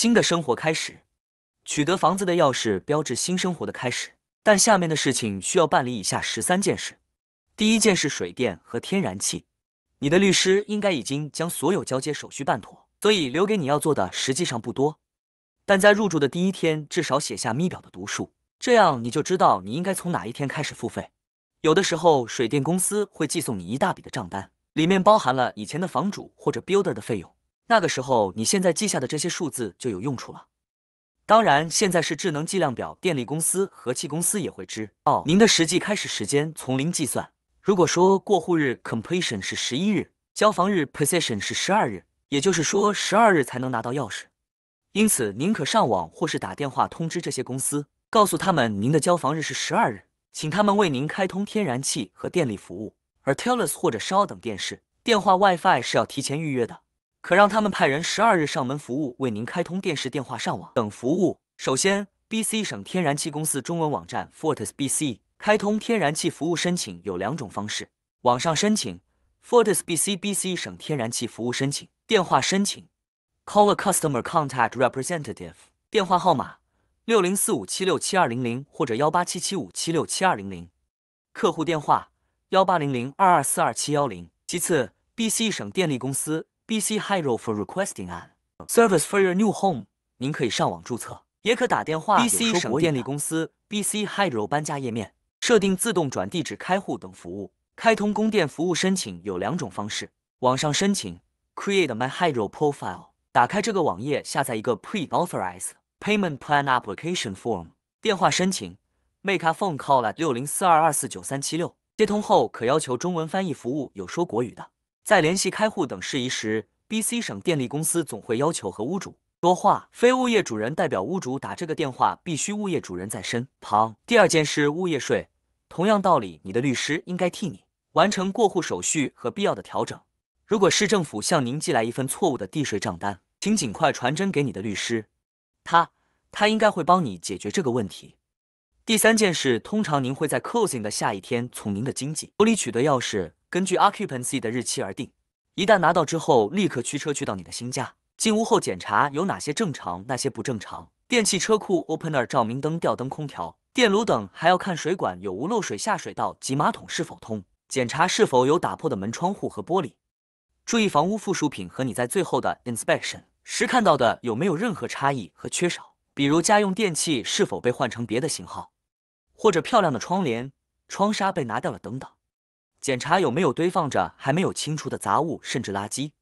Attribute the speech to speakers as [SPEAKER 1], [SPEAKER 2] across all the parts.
[SPEAKER 1] 新的生活开始，取得房子的钥匙标志新生活的开始。但下面的事情需要办理以下十三件事。第一件事是水电和天然气。你的律师应该已经将所有交接手续办妥，所以留给你要做的实际上不多。但在入住的第一天，至少写下密表的读数，这样你就知道你应该从哪一天开始付费。有的时候水电公司会寄送你一大笔的账单，里面包含了以前的房主或者 builder 的费用。那个时候，你现在记下的这些数字就有用处了。当然，现在是智能计量表，电力公司和气公司也会知。哦，您的实际开始时间从零计算。如果说过户日 completion 是十一日，交房日 possession 是十二日，也就是说十二日才能拿到钥匙。因此，您可上网或是打电话通知这些公司，告诉他们您的交房日是十二日，请他们为您开通天然气和电力服务。而 t e l e v s 或者稍等电视电话 WiFi 是要提前预约的。可让他们派人十二日上门服务，为您开通电视、电话、上网等服务。首先，B C 省天然气公司中文网站 Fortis B C 开通天然气服务申请有两种方式：网上申请 Fortis B C B C 省天然气服务申请；电话申请，Call a customer contact representative。电话号码六零四五七六七二零零或者幺八七七五七六七二零零。客户电话幺八零零二二四二七幺零。其次，B C 省电力公司。B C Hydro for requesting an service for your new home，您可以上网注册，也可打电话 BC 省电力公司 B C Hydro 搬家页面，设定自动转地址开户等服务。开通供电服务申请有两种方式：网上申请，Create my Hydro profile，打开这个网页下载一个 Preauthorize Payment Plan Application Form；电话申请，Make a phone call at 六零四二二四九三七六，接通后可要求中文翻译服务，有说国语的。在联系开户等事宜时，B、C 省电力公司总会要求和屋主说话。非物业主人代表屋主打这个电话，必须物业主人在身旁。第二件事，物业税，同样道理，你的律师应该替你完成过户手续和必要的调整。如果市政府向您寄来一份错误的地税账单，请尽快传真给你的律师，他他应该会帮你解决这个问题。第三件事，通常您会在 closing 的下一天从您的经纪手里取得钥匙。根据 occupancy 的日期而定。一旦拿到之后，立刻驱车去到你的新家。进屋后检查有哪些正常，哪些不正常。电器、车库 opener、照明灯、吊灯、空调、电炉等，还要看水管有无漏水，下水道及马桶是否通。检查是否有打破的门、窗户和玻璃。注意房屋附属品和你在最后的 inspection 时看到的有没有任何差异和缺少，比如家用电器是否被换成别的型号，或者漂亮的窗帘、窗纱被拿掉了等等。检查有没有堆放着还没有清除的杂物，甚至垃圾。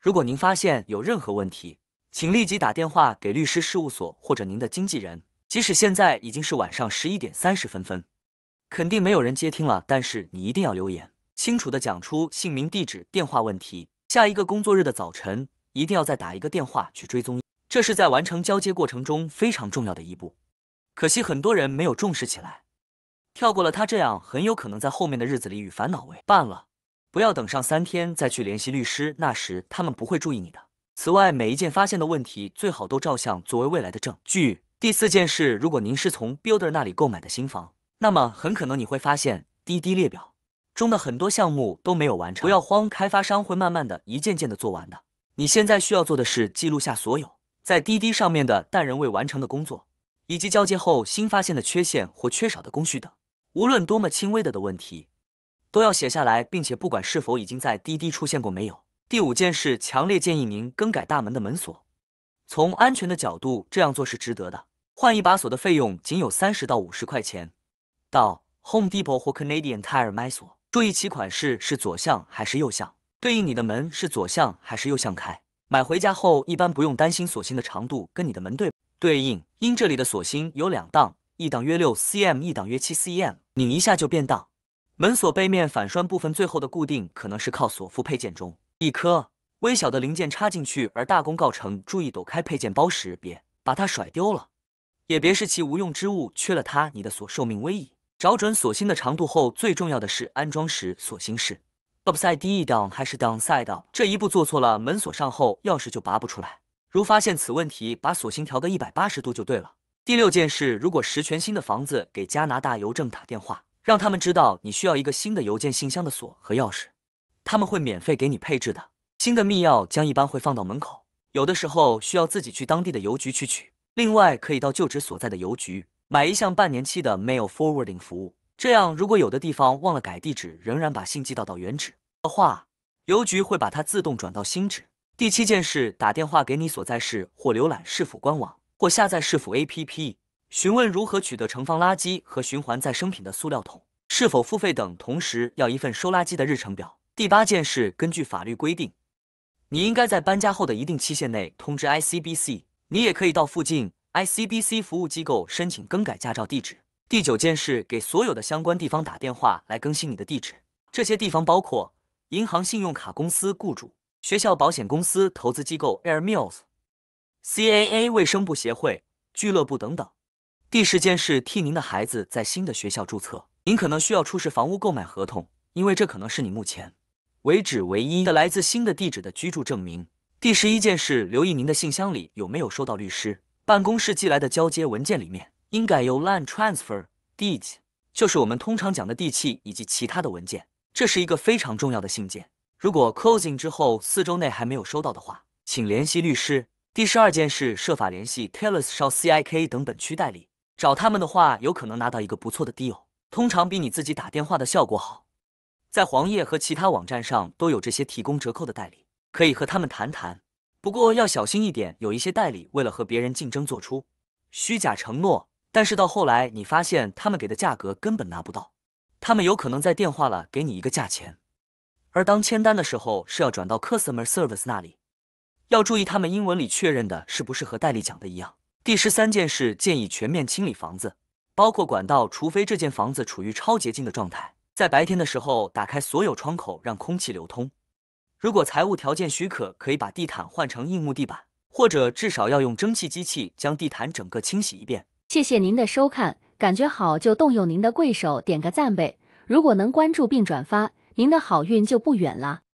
[SPEAKER 1] 如果您发现有任何问题，请立即打电话给律师事务所或者您的经纪人。即使现在已经是晚上十一点三十分分，肯定没有人接听了，但是你一定要留言，清楚的讲出姓名、地址、电话、问题。下一个工作日的早晨，一定要再打一个电话去追踪。这是在完成交接过程中非常重要的一步，可惜很多人没有重视起来。跳过了他这样很有可能在后面的日子里与烦恼为伴了。不要等上三天再去联系律师，那时他们不会注意你的。此外，每一件发现的问题最好都照相作为未来的证据。第四件事，如果您是从 builder 那里购买的新房，那么很可能你会发现滴滴列表中的很多项目都没有完成。不要慌，开发商会慢慢的一件件的做完的。你现在需要做的是记录下所有在滴滴上面的但仍未完成的工作，以及交接后新发现的缺陷或缺少的工序等。无论多么轻微的的问题，都要写下来，并且不管是否已经在滴滴出现过没有。第五件事，强烈建议您更改大门的门锁。从安全的角度，这样做是值得的。换一把锁的费用仅有三十到五十块钱。到 Home Depot 或 Canadian Tire 买锁，注意其款式是左向还是右向，对应你的门是左向还是右向开。买回家后，一般不用担心锁芯的长度跟你的门对对应，因这里的锁芯有两档。一档约六 cm，一档约七 cm，拧一下就变档。门锁背面反栓部分最后的固定可能是靠锁附配件中一颗微小的零件插进去而大功告成。注意躲开配件包时别，把它甩丢了，也别视其无用之物，缺了它你的锁寿命危矣。找准锁芯的长度后，最重要的是安装时锁芯是 up side down 还是 down side down，这一步做错了，门锁上后钥匙就拔不出来。如发现此问题，把锁芯调个一百八十度就对了。第六件事，如果十全新的房子，给加拿大邮政打电话，让他们知道你需要一个新的邮件信箱的锁和钥匙，他们会免费给你配置的。新的密钥将一般会放到门口，有的时候需要自己去当地的邮局去取。另外，可以到旧址所在的邮局买一项半年期的 mail forwarding 服务，这样如果有的地方忘了改地址，仍然把信寄到到原址的话，邮局会把它自动转到新址。第七件事，打电话给你所在市或浏览市府官网。或下载市府 APP，询问如何取得盛放垃圾和循环再生品的塑料桶，是否付费等。同时要一份收垃圾的日程表。第八件事，根据法律规定，你应该在搬家后的一定期限内通知 ICBC。你也可以到附近 ICBC 服务机构申请更改驾照地址。第九件事，给所有的相关地方打电话来更新你的地址。这些地方包括银行、信用卡公司、雇主、学校、保险公司、投资机构 Air m i l l s CAA 卫生部协会俱乐部等等。第十件事，替您的孩子在新的学校注册，您可能需要出示房屋购买合同，因为这可能是你目前为止唯一的来自新的地址的居住证明。第十一件事，留意您的信箱里有没有收到律师办公室寄来的交接文件，里面应该有 land transfer deeds，就是我们通常讲的地契以及其他的文件。这是一个非常重要的信件，如果 closing 之后四周内还没有收到的话，请联系律师。第十二件事，设法联系 t a l o s Shaw、Cik 等本区代理，找他们的话，有可能拿到一个不错的 deal，通常比你自己打电话的效果好。在黄页和其他网站上都有这些提供折扣的代理，可以和他们谈谈。不过要小心一点，有一些代理为了和别人竞争，做出虚假承诺，但是到后来你发现他们给的价格根本拿不到。他们有可能在电话了给你一个价钱，而当签单的时候是要转到 Customer Service 那里。要注意，他们英文里确认的是不是和戴理讲的一样？第十三件事，建议全面清理房子，包括管道，除非这间房子处于超洁净的状态。在白天的时候，打开所有窗口，让空气流通。如果财务条件许可，可以把地毯换成硬木地板，或者至少要用蒸汽机器将地毯整个清洗一遍。谢谢您的收看，感觉好就动用您的贵手点个赞呗。如果能关注并转发，您的好运就不远啦。